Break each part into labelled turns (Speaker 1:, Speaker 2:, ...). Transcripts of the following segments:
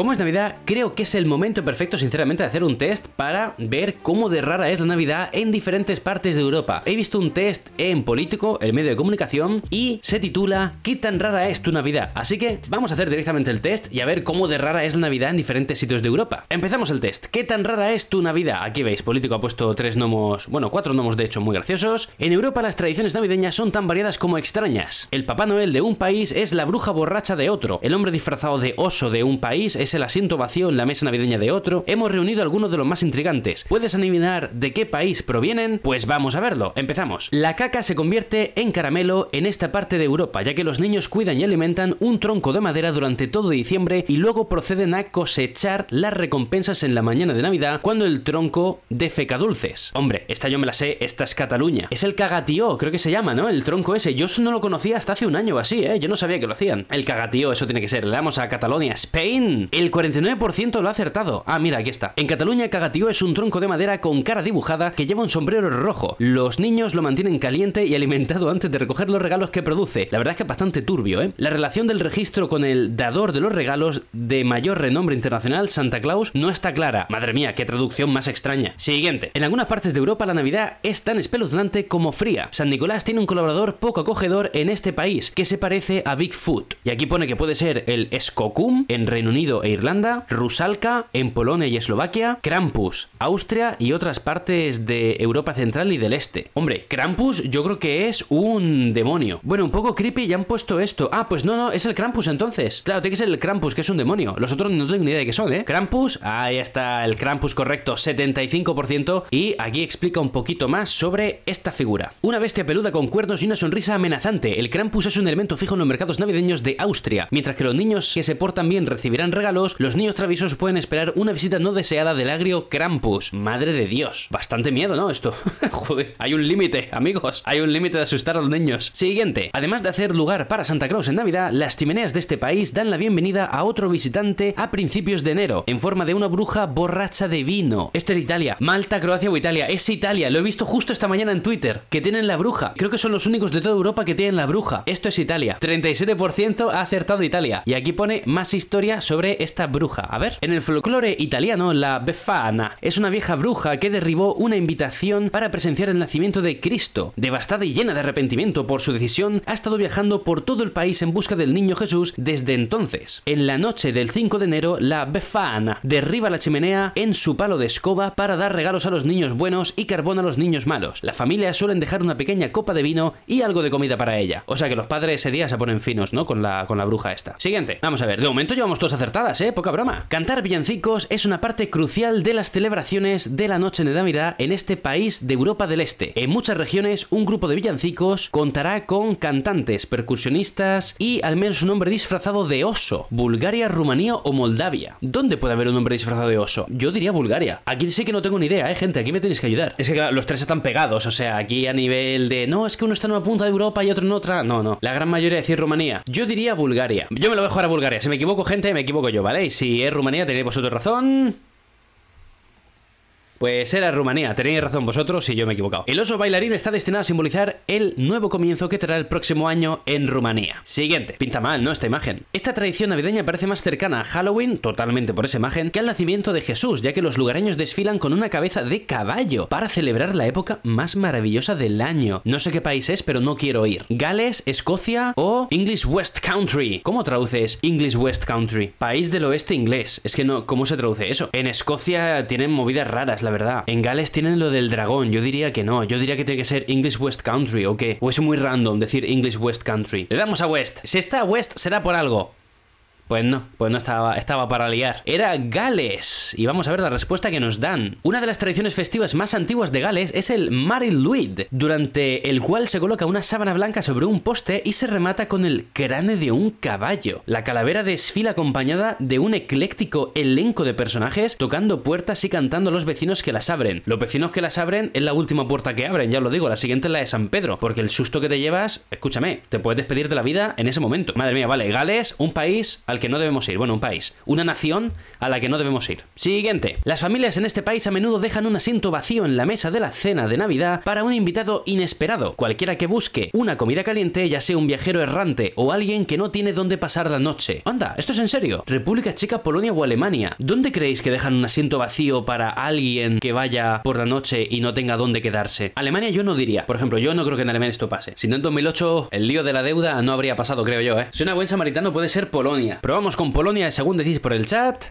Speaker 1: Como es Navidad, creo que es el momento perfecto sinceramente de hacer un test para ver cómo de rara es la Navidad en diferentes partes de Europa. He visto un test en Político, el medio de comunicación, y se titula ¿Qué tan rara es tu Navidad? Así que vamos a hacer directamente el test y a ver cómo de rara es la Navidad en diferentes sitios de Europa. Empezamos el test. ¿Qué tan rara es tu Navidad? Aquí veis, Político ha puesto tres gnomos, bueno, cuatro gnomos de hecho muy graciosos. En Europa las tradiciones navideñas son tan variadas como extrañas. El Papá Noel de un país es la bruja borracha de otro. El hombre disfrazado de oso de un país es el asiento vacío en la mesa navideña de otro, hemos reunido algunos de los más intrigantes. ¿Puedes adivinar de qué país provienen? Pues vamos a verlo, empezamos. La caca se convierte en caramelo en esta parte de Europa, ya que los niños cuidan y alimentan un tronco de madera durante todo diciembre y luego proceden a cosechar las recompensas en la mañana de Navidad cuando el tronco defeca dulces. Hombre, esta yo me la sé, esta es Cataluña. Es el cagatío, creo que se llama, ¿no? El tronco ese. Yo no lo conocía hasta hace un año así, ¿eh? Yo no sabía que lo hacían. El cagatío, eso tiene que ser. Le damos a Catalonia, Spain. El 49% lo ha acertado. Ah, mira, aquí está. En Cataluña, cagatío es un tronco de madera con cara dibujada que lleva un sombrero rojo. Los niños lo mantienen caliente y alimentado antes de recoger los regalos que produce. La verdad es que es bastante turbio, ¿eh? La relación del registro con el dador de los regalos de mayor renombre internacional, Santa Claus, no está clara. Madre mía, qué traducción más extraña. Siguiente. En algunas partes de Europa la Navidad es tan espeluznante como fría. San Nicolás tiene un colaborador poco acogedor en este país que se parece a Bigfoot. Y aquí pone que puede ser el Escocum en Reino Unido e Irlanda, Rusalka en Polonia y Eslovaquia, Krampus, Austria y otras partes de Europa Central y del Este. Hombre, Krampus yo creo que es un demonio. Bueno, un poco creepy ya han puesto esto. Ah, pues no, no, es el Krampus entonces. Claro, tiene que ser el Krampus, que es un demonio. Los otros no tengo ni idea de qué son, ¿eh? Krampus, ahí está el Krampus correcto, 75%. Y aquí explica un poquito más sobre esta figura. Una bestia peluda con cuernos y una sonrisa amenazante. El Krampus es un elemento fijo en los mercados navideños de Austria, mientras que los niños que se portan bien recibirán regalos los niños traviesos pueden esperar una visita no deseada del agrio Krampus. Madre de Dios. Bastante miedo, ¿no? Esto. Joder, hay un límite, amigos. Hay un límite de asustar a los niños. Siguiente. Además de hacer lugar para Santa Claus en Navidad, las chimeneas de este país dan la bienvenida a otro visitante a principios de enero, en forma de una bruja borracha de vino. Esto es Italia. Malta, Croacia o Italia. Es Italia. Lo he visto justo esta mañana en Twitter. Que tienen la bruja. Creo que son los únicos de toda Europa que tienen la bruja. Esto es Italia. 37% ha acertado Italia. Y aquí pone más historia sobre esta bruja? A ver, en el folclore italiano, la Befana es una vieja bruja que derribó una invitación para presenciar el nacimiento de Cristo. Devastada y llena de arrepentimiento por su decisión, ha estado viajando por todo el país en busca del niño Jesús desde entonces. En la noche del 5 de enero, la Befana derriba la chimenea en su palo de escoba para dar regalos a los niños buenos y carbón a los niños malos. La familia suelen dejar una pequeña copa de vino y algo de comida para ella. O sea que los padres ese día se ponen finos, ¿no? Con la, con la bruja esta. Siguiente. Vamos a ver. De momento llevamos todos acertadas. ¿eh? Poca broma. Cantar villancicos es una parte crucial de las celebraciones de la noche de Navidad en este país de Europa del Este. En muchas regiones, un grupo de villancicos contará con cantantes, percusionistas y al menos un hombre disfrazado de oso. Bulgaria, Rumanía o Moldavia. ¿Dónde puede haber un hombre disfrazado de oso? Yo diría Bulgaria. Aquí sé que no tengo ni idea, ¿eh, gente? Aquí me tenéis que ayudar. Es que los tres están pegados, o sea, aquí a nivel de no, es que uno está en una punta de Europa y otro en otra. No, no. La gran mayoría decir Rumanía. Yo diría Bulgaria. Yo me lo voy a a Bulgaria. Si me equivoco, gente, me equivoco yo. ¿vale? Y si es Rumanía, tenéis vosotros razón. Pues era Rumanía, tenéis razón vosotros y yo me he equivocado. El oso bailarín está destinado a simbolizar el nuevo comienzo que traerá el próximo año en Rumanía. Siguiente, pinta mal, ¿no? Esta imagen. Esta tradición navideña parece más cercana a Halloween, totalmente por esa imagen, que al nacimiento de Jesús, ya que los lugareños desfilan con una cabeza de caballo para celebrar la época más maravillosa del año. No sé qué país es, pero no quiero ir. Gales, Escocia o English West Country. ¿Cómo traduces English West Country? País del oeste inglés. Es que no, ¿cómo se traduce eso? En Escocia tienen movidas raras, la verdad. En Gales tienen lo del dragón, yo diría que no, yo diría que tiene que ser English West Country o que o es muy random decir English West Country. Le damos a West, si está West será por algo. Pues no, pues no estaba, estaba para liar. Era Gales. Y vamos a ver la respuesta que nos dan. Una de las tradiciones festivas más antiguas de Gales es el Mariluid, durante el cual se coloca una sábana blanca sobre un poste y se remata con el cráneo de un caballo. La calavera desfila acompañada de un ecléctico elenco de personajes tocando puertas y cantando a los vecinos que las abren. Los vecinos que las abren es la última puerta que abren, ya lo digo, la siguiente es la de San Pedro, porque el susto que te llevas, escúchame, te puedes despedir de la vida en ese momento. Madre mía, vale, Gales, un país al que no debemos ir. Bueno, un país. Una nación a la que no debemos ir. Siguiente. Las familias en este país a menudo dejan un asiento vacío en la mesa de la cena de Navidad para un invitado inesperado. Cualquiera que busque una comida caliente, ya sea un viajero errante o alguien que no tiene dónde pasar la noche. Anda, esto es en serio. República Checa, Polonia o Alemania. ¿Dónde creéis que dejan un asiento vacío para alguien que vaya por la noche y no tenga dónde quedarse? Alemania yo no diría. Por ejemplo, yo no creo que en Alemania esto pase. Si no en 2008 el lío de la deuda no habría pasado, creo yo, ¿eh? Si una buen samaritano puede ser Polonia. Pero vamos con Polonia según decís por el chat.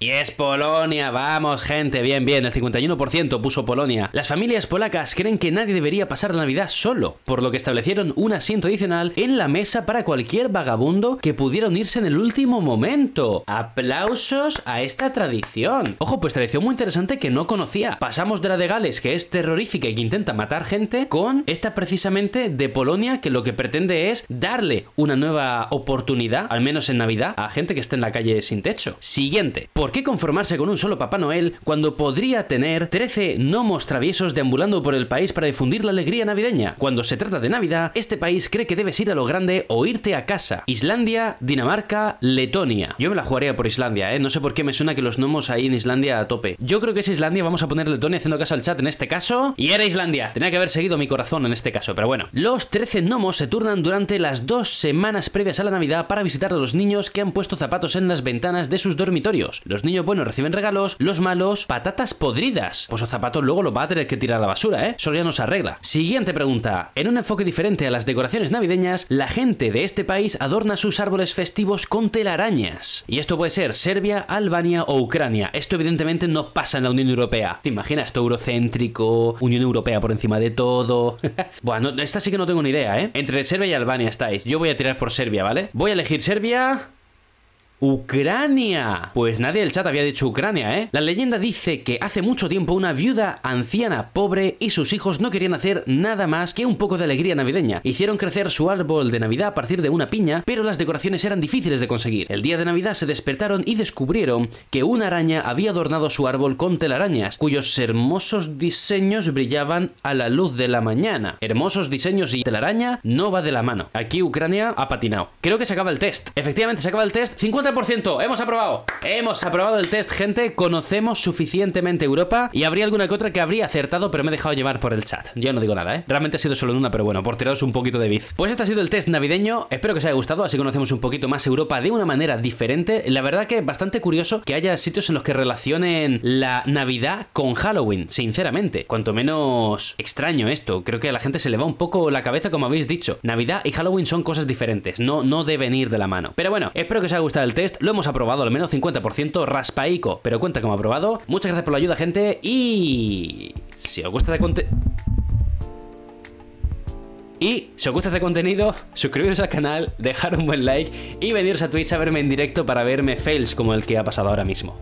Speaker 1: Y es Polonia, vamos gente, bien, bien, el 51% puso Polonia. Las familias polacas creen que nadie debería pasar la Navidad solo, por lo que establecieron un asiento adicional en la mesa para cualquier vagabundo que pudiera unirse en el último momento. Aplausos a esta tradición. Ojo, pues tradición muy interesante que no conocía. Pasamos de la de Gales, que es terrorífica y que intenta matar gente, con esta precisamente de Polonia, que lo que pretende es darle una nueva oportunidad, al menos en Navidad, a gente que esté en la calle sin techo. Siguiente, ¿Por qué conformarse con un solo Papá Noel cuando podría tener 13 gnomos traviesos deambulando por el país para difundir la alegría navideña? Cuando se trata de Navidad, este país cree que debes ir a lo grande o irte a casa. Islandia, Dinamarca, Letonia. Yo me la jugaría por Islandia, ¿eh? No sé por qué me suena que los gnomos ahí en Islandia a tope. Yo creo que es Islandia, vamos a poner Letonia haciendo caso al chat en este caso. Y era Islandia. Tenía que haber seguido mi corazón en este caso, pero bueno. Los 13 gnomos se turnan durante las dos semanas previas a la Navidad para visitar a los niños que han puesto zapatos en las ventanas de sus dormitorios. Los niños buenos reciben regalos, los malos patatas podridas. Pues los zapatos luego lo va a tener que tirar a la basura, ¿eh? Eso ya nos arregla. Siguiente pregunta. En un enfoque diferente a las decoraciones navideñas, la gente de este país adorna sus árboles festivos con telarañas. Y esto puede ser Serbia, Albania o Ucrania. Esto evidentemente no pasa en la Unión Europea. ¿Te imaginas? Esto eurocéntrico, Unión Europea por encima de todo. bueno, esta sí que no tengo ni idea, ¿eh? Entre Serbia y Albania estáis. Yo voy a tirar por Serbia, ¿vale? Voy a elegir Serbia... Ucrania. Pues nadie del chat había dicho Ucrania, ¿eh? La leyenda dice que hace mucho tiempo una viuda anciana pobre y sus hijos no querían hacer nada más que un poco de alegría navideña. Hicieron crecer su árbol de Navidad a partir de una piña, pero las decoraciones eran difíciles de conseguir. El día de Navidad se despertaron y descubrieron que una araña había adornado su árbol con telarañas, cuyos hermosos diseños brillaban a la luz de la mañana. Hermosos diseños y telaraña no va de la mano. Aquí Ucrania ha patinado. Creo que se acaba el test. Efectivamente, se acaba el test. 50 ciento. Hemos aprobado. Hemos aprobado el test, gente. Conocemos suficientemente Europa. Y habría alguna que otra que habría acertado, pero me he dejado llevar por el chat. Yo no digo nada, ¿eh? Realmente ha sido solo una, pero bueno, por tiraros un poquito de biz. Pues este ha sido el test navideño. Espero que os haya gustado. Así conocemos un poquito más Europa de una manera diferente. La verdad que es bastante curioso que haya sitios en los que relacionen la Navidad con Halloween, sinceramente. Cuanto menos extraño esto. Creo que a la gente se le va un poco la cabeza, como habéis dicho. Navidad y Halloween son cosas diferentes. No, no deben ir de la mano. Pero bueno, espero que os haya gustado el test, lo hemos aprobado al menos 50%, raspaico, pero cuenta como aprobado. Muchas gracias por la ayuda, gente, y... Si os gusta este contenido... Y si os gusta este contenido, suscribiros al canal, dejar un buen like y veniros a Twitch a verme en directo para verme fails como el que ha pasado ahora mismo.